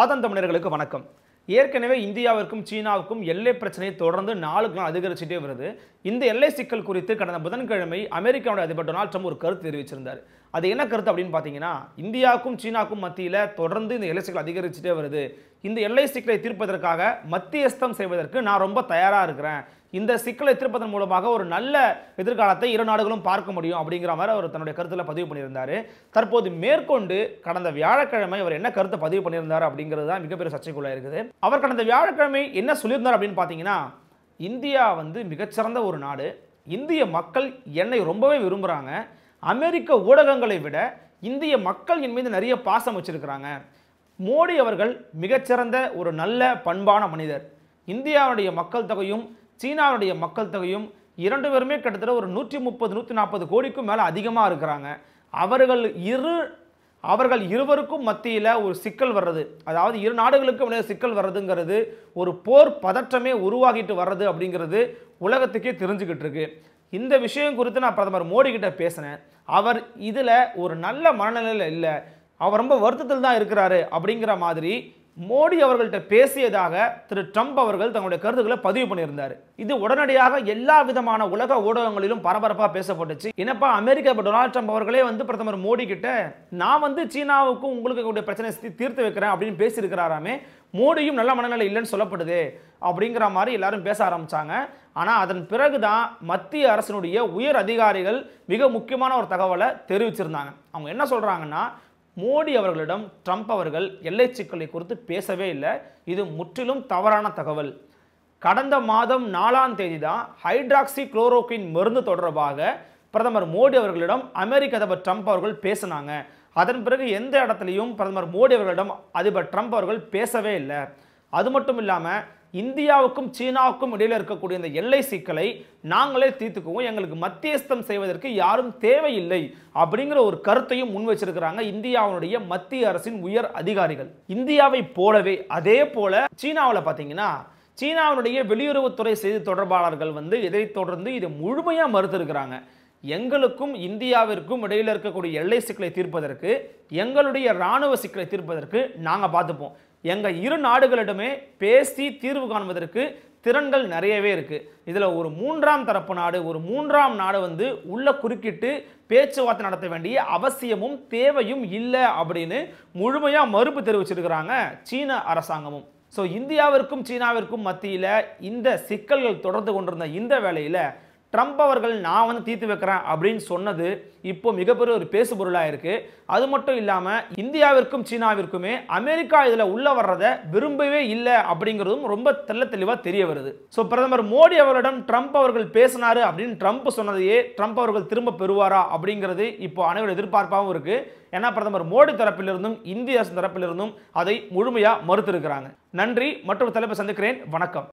ஆதம் தமிழர்களுக்கு வணக்கம் ஏற்கனவே இந்தியாவிற்கும் சீனாவுக்கும் எல்லை பிரச்சனையை தொடர்ந்து நாளுக்கு நாள் அதிகரிச்சுட்டே வருது இந்த எல்லை சிக்கல் குறித்து கடந்த புதன்கிழமை அமெரிக்காவுடைய அதிபர் டொனால்ட் ட்ரம்ப் ஒரு கருத்து தெரிவிச்சிருந்தார் அது என்ன கருத்து அப்படின்னு பார்த்தீங்கன்னா இந்தியாவுக்கும் சீனாவுக்கும் மத்தியில் தொடர்ந்து இந்த எல்லை சிக்கல் அதிகரிச்சுட்டே வருது இந்த எல்லை சிக்கலை தீர்ப்பதற்காக மத்தியஸ்தம் செய்வதற்கு நான் ரொம்ப தயாராக இருக்கிறேன் இந்த சிக்கலை திருப்பதன் மூலமாக ஒரு நல்ல எதிர்காலத்தை இரு நாடுகளும் பார்க்க முடியும் அப்படிங்கிற மாதிரி அவர் தன்னுடைய கருத்தில் பதிவு பண்ணியிருந்தார் தற்போது மேற்கொண்டு கடந்த வியாழக்கிழமை அவர் என்ன கருத்தை பதிவு பண்ணியிருந்தார் அப்படிங்கிறது தான் மிகப்பெரிய சர்ச்சைக்குள்ளே இருக்குது அவர் கடந்த வியாழக்கிழமை என்ன சொல்லியிருந்தார் அப்படின்னு பார்த்தீங்கன்னா இந்தியா வந்து மிகச்சிறந்த ஒரு நாடு இந்திய மக்கள் என்னை ரொம்பவே விரும்புகிறாங்க அமெரிக்க ஊடகங்களை விட இந்திய மக்கள் என் மீது நிறைய பாசம் வச்சுருக்கிறாங்க மோடி அவர்கள் மிகச்சிறந்த ஒரு நல்ல பண்பான மனிதர் இந்தியாவுடைய மக்கள் தொகையும் சீனாவுடைய மக்கள் தொகையும் இரண்டு பேருமே கிட்டத்தட்ட ஒரு நூற்றி முப்பது நூற்றி நாற்பது கோடிக்கும் மேலே அதிகமாக இருக்கிறாங்க அவர்கள் இரு அவர்கள் இருவருக்கும் மத்தியில் ஒரு சிக்கல் வர்றது அதாவது இரு நாடுகளுக்கும் இடையே சிக்கல் வர்றதுங்கிறது ஒரு போர் பதற்றமே உருவாகிட்டு வர்றது அப்படிங்கிறது உலகத்துக்கே தெரிஞ்சுக்கிட்டு இருக்கு இந்த விஷயம் குறித்து நான் பிரதமர் மோடி கிட்ட பேசினேன் அவர் இதில் ஒரு நல்ல மனநிலையில் இல்லை அவர் ரொம்ப வருத்தத்தில் தான் இருக்கிறாரு அப்படிங்கிற மாதிரி மோடி அவர்கள்ட்ட பேசியதாக திரு ட்ரம்ப் அவர்கள் தங்களுடைய கருத்துக்களை பதிவு பண்ணியிருந்தார் இது உடனடியாக எல்லா விதமான உலக ஊடகங்களிலும் பரபரப்பாக பேசப்பட்டுச்சு என்னப்பா அமெரிக்கா இப்போ டொனால்ட் ட்ரம்ப் அவர்களே வந்து பிரதமர் மோடி கிட்ட நான் வந்து சீனாவுக்கும் உங்களுக்கு கூடிய பிரச்சனை தீர்த்து வைக்கிறேன் அப்படின்னு பேசியிருக்கிறாராமே மோடியும் நல்ல மனநிலை இல்லைன்னு சொல்லப்படுது அப்படிங்கிற மாதிரி எல்லாரும் பேச ஆரம்பித்தாங்க ஆனால் அதன் பிறகு தான் மத்திய அரசினுடைய உயர் அதிகாரிகள் மிக முக்கியமான ஒரு தகவலை தெரிவிச்சிருந்தாங்க அவங்க என்ன சொல்கிறாங்கன்னா மோடி அவர்களிடம் ட்ரம்ப் அவர்கள் எல்லை சிக்கலை குறித்து பேசவே இல்லை இது முற்றிலும் தவறான தகவல் கடந்த மாதம் நாலாம் தேதி தான் ஹைட்ராக்சி குளோரோக்கின் மருந்து தொடர்பாக பிரதமர் மோடி அவர்களிடம் அமெரிக்க அதிபர் ட்ரம்ப் அவர்கள் பேசினாங்க அதன் பிறகு எந்த இடத்துலையும் பிரதமர் மோடி அவர்களிடம் அதிபர் ட்ரம்ப் அவர்கள் பேசவே இல்லை அது மட்டும் இல்லாமல் இந்தியாவுக்கும் சீனாவுக்கும் இடையில் இருக்கக்கூடிய இந்த எல்லை சிக்கலை நாங்களே தீர்த்துக்குவோம் எங்களுக்கு மத்தியஸ்தம் செய்வதற்கு யாரும் தேவையில்லை அப்படிங்கிற ஒரு கருத்தையும் முன் வச்சிருக்கிறாங்க இந்தியாவுடைய மத்திய அரசின் உயர் அதிகாரிகள் இந்தியாவை போலவே அதே போல சீனாவில் பார்த்தீங்கன்னா சீனாவுடைய வெளியுறவுத்துறை செய்தி தொடர்பாளர்கள் வந்து இதை தொடர்ந்து இதை முழுமையாக மறுத்திருக்கிறாங்க எங்களுக்கும் இந்தியாவிற்கும் இடையில் இருக்கக்கூடிய எல்லை சிக்கலை தீர்ப்பதற்கு எங்களுடைய இராணுவ சிக்கலை தீர்ப்பதற்கு நாங்கள் பார்த்துப்போம் எங்கள் இரு நாடுகளிடமே பேசி தீர்வு காண்பதற்கு திறன்கள் நிறையவே இருக்குது இதில் ஒரு மூன்றாம் தரப்பு நாடு ஒரு மூன்றாம் நாடு வந்து உள்ளே குறுக்கிட்டு பேச்சுவார்த்தை நடத்த வேண்டிய அவசியமும் தேவையும் இல்லை அப்படின்னு முழுமையாக மறுப்பு தெரிவிச்சிருக்கிறாங்க சீன அரசாங்கமும் ஸோ இந்தியாவிற்கும் சீனாவிற்கும் மத்தியில் இந்த சிக்கல்கள் தொடர்ந்து கொண்டிருந்த இந்த வேளையில் ட்ரம்ப் அவர்கள் நான் வந்து தீர்த்து வைக்கிறேன் அப்படின்னு சொன்னது இப்போ மிகப்பெரிய ஒரு பேசு பொருளாக இருக்குது அது மட்டும் இல்லாமல் இந்தியாவிற்கும் சீனாவிற்குமே அமெரிக்கா இதில் உள்ளே வர்றதை விரும்பவே இல்லை அப்படிங்கிறதும் ரொம்ப தெல்ல தெளிவாக தெரிய வருது ஸோ பிரதமர் மோடி அவரிடம் ட்ரம்ப் அவர்கள் பேசினார் அப்படின்னு ட்ரம்ப் சொன்னதையே ட்ரம்ப் அவர்கள் திரும்ப பெறுவாரா அப்படிங்கிறது இப்போ அனைவரும் எதிர்பார்ப்பாகவும் இருக்குது ஏன்னா பிரதமர் மோடி தரப்பிலிருந்தும் இந்திய அரசு தரப்பிலிருந்தும் அதை முழுமையாக மறுத்திருக்கிறாங்க நன்றி மற்றொரு தலைப்பை சந்திக்கிறேன் வணக்கம்